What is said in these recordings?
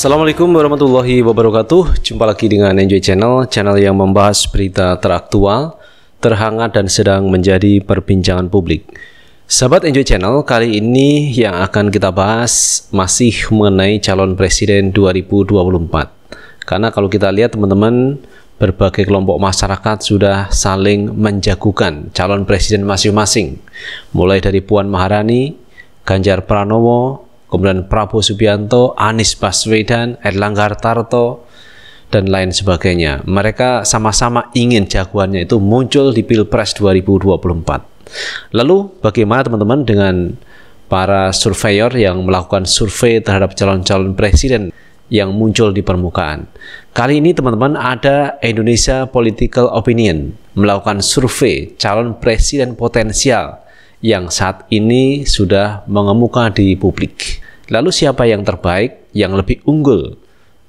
Assalamualaikum warahmatullahi wabarakatuh Jumpa lagi dengan Enjoy Channel Channel yang membahas berita teraktual Terhangat dan sedang menjadi perbincangan publik Sahabat Enjoy Channel, kali ini yang akan kita bahas masih mengenai calon presiden 2024. Karena kalau kita lihat teman-teman, berbagai kelompok masyarakat sudah saling menjagukan calon presiden masing-masing. Mulai dari Puan Maharani, Ganjar Pranowo, kemudian Prabowo Subianto, Anies Baswedan, Erlangga Hartarto, dan lain sebagainya. Mereka sama-sama ingin jagoannya itu muncul di Pilpres 2024. Lalu bagaimana teman-teman dengan para surveyor yang melakukan survei terhadap calon-calon presiden yang muncul di permukaan. Kali ini teman-teman ada Indonesia Political Opinion melakukan survei calon presiden potensial yang saat ini sudah mengemuka di publik. Lalu siapa yang terbaik, yang lebih unggul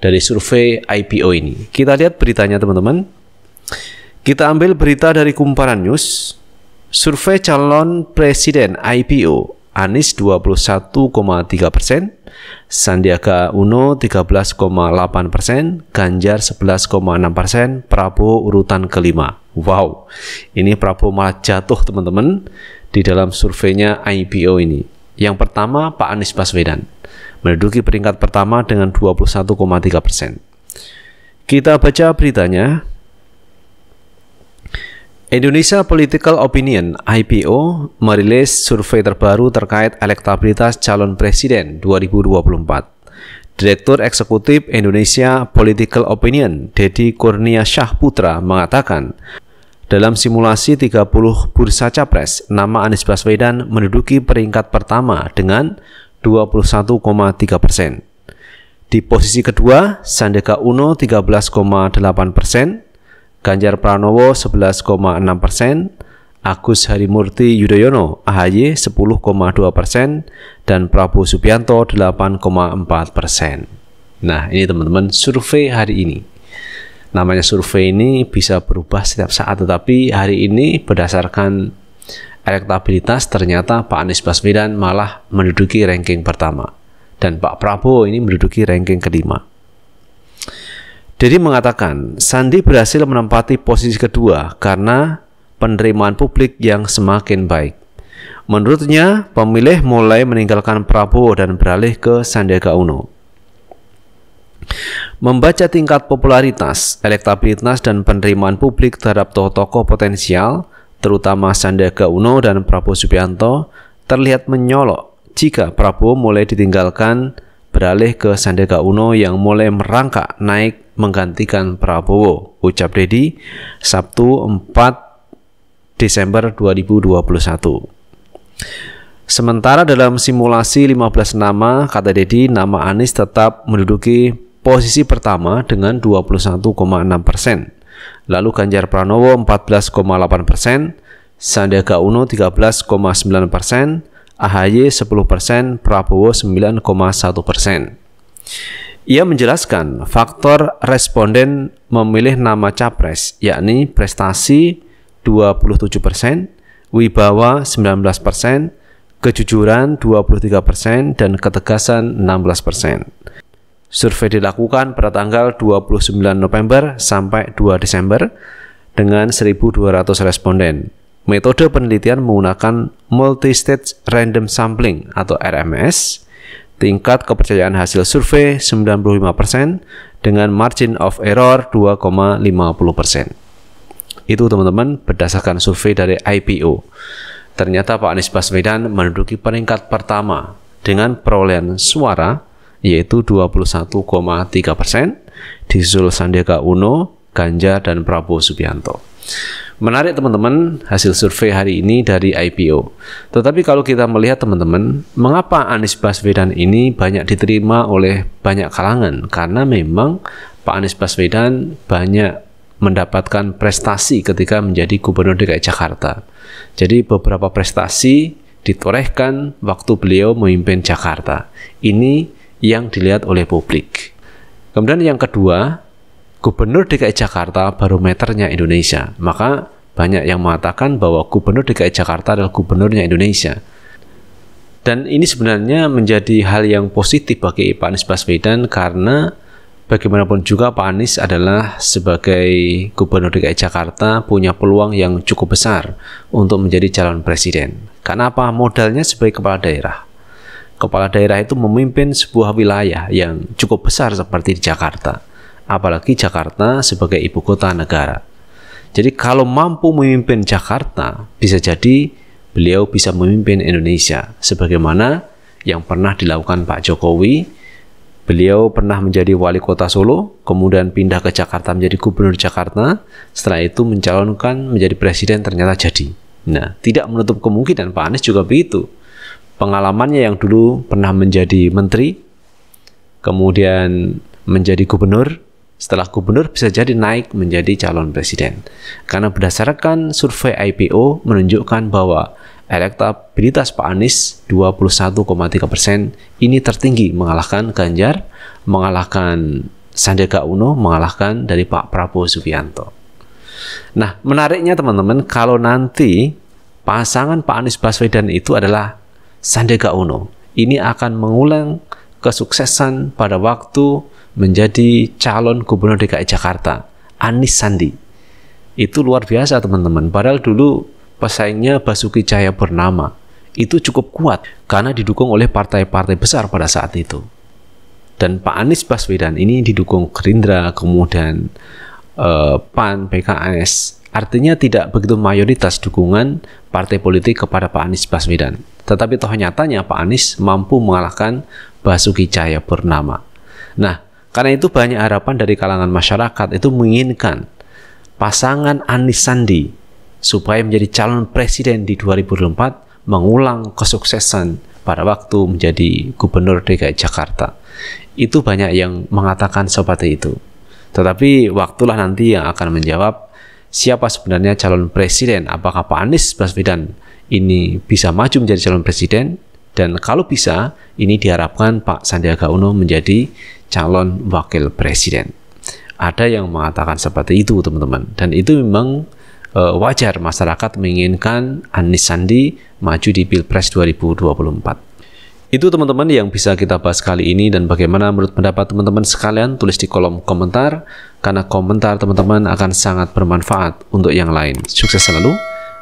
dari survei IPO ini? Kita lihat beritanya teman-teman. Kita ambil berita dari Kumparan News. Survei calon presiden IPO Anies 21,3 persen, Sandiaga Uno 13,8 persen, Ganjar 11,6 persen, Prabowo urutan kelima. Wow, ini Prabowo malah jatuh teman-teman di dalam surveinya IPO ini. Yang pertama Pak Anies Baswedan menduduki peringkat pertama dengan 21,3 persen. Kita baca beritanya. Indonesia Political Opinion IPO merilis survei terbaru terkait elektabilitas calon presiden 2024. Direktur Eksekutif Indonesia Political Opinion, Dedi Kurnia Syahputra, mengatakan dalam simulasi 30 bursa capres, nama Anies Baswedan menduduki peringkat pertama dengan 21,3 persen. Di posisi kedua, Sandega Uno 13,8 persen, Ganjar Pranowo 11,6 persen, Agus Harimurti Yudhoyono AHY 10,2 persen, dan Prabowo Subianto 8,4 persen. Nah, ini teman-teman survei hari ini namanya survei ini bisa berubah setiap saat tetapi hari ini berdasarkan elektabilitas ternyata Pak Anies Baswedan malah menduduki ranking pertama dan Pak Prabowo ini menduduki ranking kelima. Jadi mengatakan Sandi berhasil menempati posisi kedua karena penerimaan publik yang semakin baik. Menurutnya, pemilih mulai meninggalkan Prabowo dan beralih ke Sandiaga Uno. Membaca tingkat popularitas, elektabilitas, dan penerimaan publik terhadap tokoh-tokoh potensial, terutama Sandiaga Uno dan Prabowo Subianto, terlihat menyolok jika Prabowo mulai ditinggalkan beralih ke Sandiaga Uno yang mulai merangkak naik menggantikan Prabowo, ucap Dedi Sabtu 4 Desember 2021. Sementara dalam simulasi 15 nama, kata Dedi, nama Anies tetap menduduki posisi pertama dengan 21,6 persen. Lalu Ganjar Pranowo 14,8 persen, Sandiaga Uno 13,9 persen, AHY 10 persen, Prabowo 9,1 persen. Ia menjelaskan faktor responden memilih nama capres, yakni prestasi 27 persen, wibawa 19 persen, kejujuran 23 persen, dan ketegasan 16 persen. Survei dilakukan pada tanggal 29 November sampai 2 Desember dengan 1.200 responden. Metode penelitian menggunakan Multistage Random Sampling atau RMS. Tingkat kepercayaan hasil survei 95% dengan margin of error 2,50%. Itu teman-teman berdasarkan survei dari IPO. Ternyata Pak Anies Baswedan menduduki peringkat pertama dengan perolehan suara yaitu 21,3 persen, disusul Sandiaga Uno, Ganjar, dan Prabowo Subianto. Menarik teman-teman hasil survei hari ini dari IPO. Tetapi kalau kita melihat teman-teman, mengapa Anies Baswedan ini banyak diterima oleh banyak kalangan? Karena memang Pak Anies Baswedan banyak mendapatkan prestasi ketika menjadi Gubernur DKI Jakarta. Jadi beberapa prestasi ditorehkan waktu beliau memimpin Jakarta. Ini yang dilihat oleh publik. Kemudian yang kedua, Gubernur DKI Jakarta barometernya Indonesia. Maka banyak yang mengatakan bahwa Gubernur DKI Jakarta adalah gubernurnya Indonesia. Dan ini sebenarnya menjadi hal yang positif bagi Pak Anies Baswedan karena bagaimanapun juga Pak Anies adalah sebagai Gubernur DKI Jakarta punya peluang yang cukup besar untuk menjadi calon presiden. Karena apa? Modalnya sebagai kepala daerah kepala daerah itu memimpin sebuah wilayah yang cukup besar seperti Jakarta, apalagi Jakarta sebagai ibu kota negara. Jadi kalau mampu memimpin Jakarta, bisa jadi beliau bisa memimpin Indonesia sebagaimana yang pernah dilakukan Pak Jokowi. Beliau pernah menjadi wali kota Solo, kemudian pindah ke Jakarta menjadi gubernur Jakarta, setelah itu mencalonkan menjadi presiden ternyata jadi. Nah, tidak menutup kemungkinan Pak Anies juga begitu pengalamannya yang dulu pernah menjadi menteri, kemudian menjadi gubernur, setelah gubernur bisa jadi naik menjadi calon presiden. Karena berdasarkan survei IPO menunjukkan bahwa elektabilitas Pak Anies 21,3 persen ini tertinggi mengalahkan Ganjar, mengalahkan Sandiaga Uno, mengalahkan dari Pak Prabowo Subianto. Nah, menariknya teman-teman, kalau nanti pasangan Pak Anies Baswedan itu adalah Sandega Uno. Ini akan mengulang kesuksesan pada waktu menjadi calon gubernur DKI Jakarta, Anis Sandi. Itu luar biasa teman-teman. Padahal dulu pesaingnya Basuki Cahaya bernama. Itu cukup kuat karena didukung oleh partai-partai besar pada saat itu. Dan Pak Anies Baswedan ini didukung Gerindra, kemudian eh, PAN, PKS. Artinya tidak begitu mayoritas dukungan partai politik kepada Pak Anies Baswedan. Tetapi toh nyatanya Pak Anies mampu mengalahkan Basuki Cahaya Purnama. Nah, karena itu banyak harapan dari kalangan masyarakat itu menginginkan pasangan Anies Sandi supaya menjadi calon presiden di 2024 mengulang kesuksesan pada waktu menjadi gubernur DKI Jakarta. Itu banyak yang mengatakan seperti itu. Tetapi waktulah nanti yang akan menjawab siapa sebenarnya calon presiden, apakah Pak Anies Baswedan ini bisa maju menjadi calon presiden dan kalau bisa ini diharapkan Pak Sandiaga Uno menjadi calon wakil presiden. Ada yang mengatakan seperti itu teman-teman dan itu memang e, wajar masyarakat menginginkan Anies Sandi maju di Pilpres 2024. Itu teman-teman yang bisa kita bahas kali ini dan bagaimana menurut pendapat teman-teman sekalian tulis di kolom komentar karena komentar teman-teman akan sangat bermanfaat untuk yang lain. Sukses selalu.